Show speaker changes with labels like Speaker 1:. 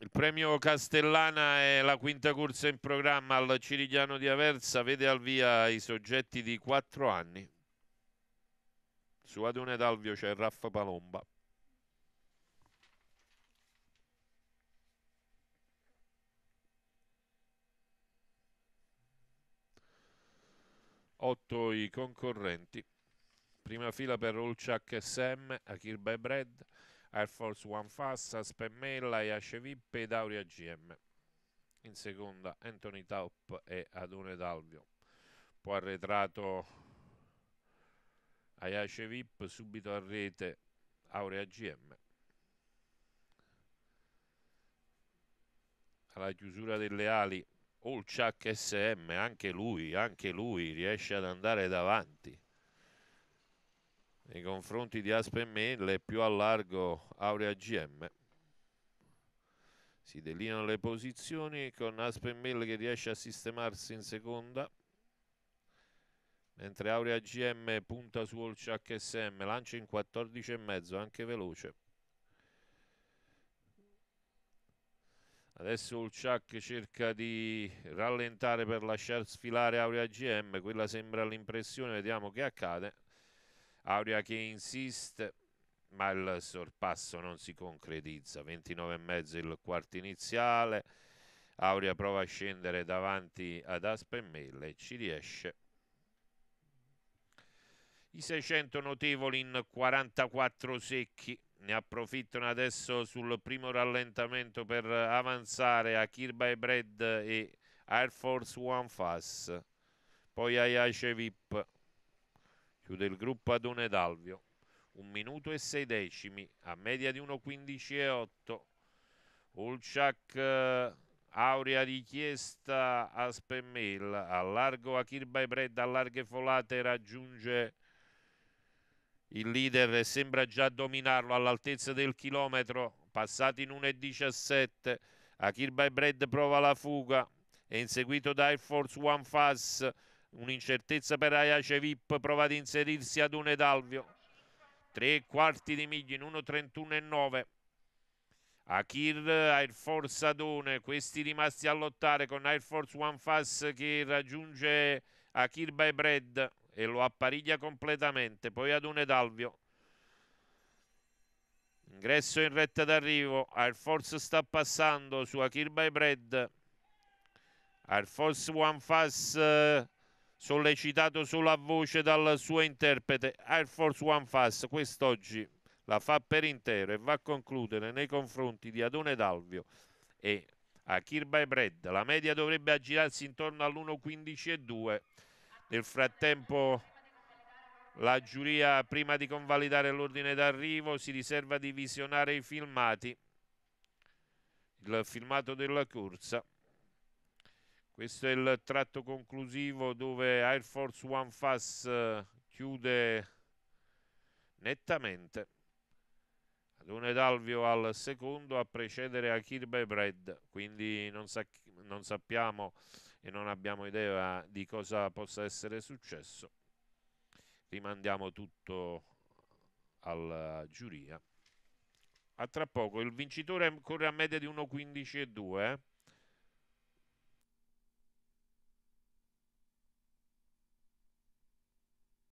Speaker 1: Il premio Castellana è la quinta corsa in programma al Cirigliano di Aversa, vede al via i soggetti di 4 anni. Su Adone d'Alvio c'è Raffa Palomba. Otto i concorrenti. Prima fila per Olciac SM, Akirba e Brad. Air Force One Fassa, Spemmella e Ascevip ed Aurea GM. In seconda Anthony Taup e Adone Dalvio. Poi arretrato Ayace Vip, subito a rete Aurea GM. Alla chiusura delle ali Olciac SM, anche lui, anche lui riesce ad andare davanti confronti di Aspen Mail e più a largo Aurea GM. Si delineano le posizioni con Aspen Mail che riesce a sistemarsi in seconda. Mentre Aurea GM punta su Olciak SM, lancia in 14,5, anche veloce. Adesso Ulciac cerca di rallentare per lasciar sfilare Aurea GM, quella sembra l'impressione, vediamo che accade. Aurea che insiste ma il sorpasso non si concretizza 29,5 il quarto iniziale Aurea prova a scendere davanti ad Aspemmelle e ci riesce i 600 notevoli in 44 secchi ne approfittano adesso sul primo rallentamento per avanzare a Kirby Brad e Air Force One Fast poi a Vip Chiude il gruppo Adone Dalvio. Un minuto e sei decimi, a media di 1,15 e 8. Ulciak eh, Aurea richiesta a Spemmel, allargo a Kirba Bred, allarghe folate raggiunge il leader e sembra già dominarlo all'altezza del chilometro, passati in 1,17. Akirba e Bred prova la fuga, è inseguito da Air Force One Fast, Un'incertezza per Ajacevip, prova ad inserirsi ad un Edalvio. Tre quarti di miglio in 1.31,9. Akir Air Force Adone, questi rimasti a lottare con Air Force One Fast che raggiunge Akir by Bread e lo appariglia completamente. Poi ad un Edalvio Ingresso in retta d'arrivo. Air Force sta passando su Akir by Bread. Air Force One Fast sollecitato solo a voce dal suo interprete Air Force One Fast, quest'oggi la fa per intero e va a concludere nei confronti di Adone Dalvio e Akir Baibred. La media dovrebbe aggirarsi intorno all'1.15 e 2. Nel frattempo la giuria, prima di convalidare l'ordine d'arrivo, si riserva di visionare i filmati. Il filmato della corsa. Questo è il tratto conclusivo dove Air Force One Fast eh, chiude nettamente. Adone Dalvio al secondo a precedere a Kirby Bread, quindi non, sa non sappiamo e non abbiamo idea di cosa possa essere successo. Rimandiamo tutto alla eh, giuria. A tra poco, il vincitore corre a media di 1,15 e 2. Eh?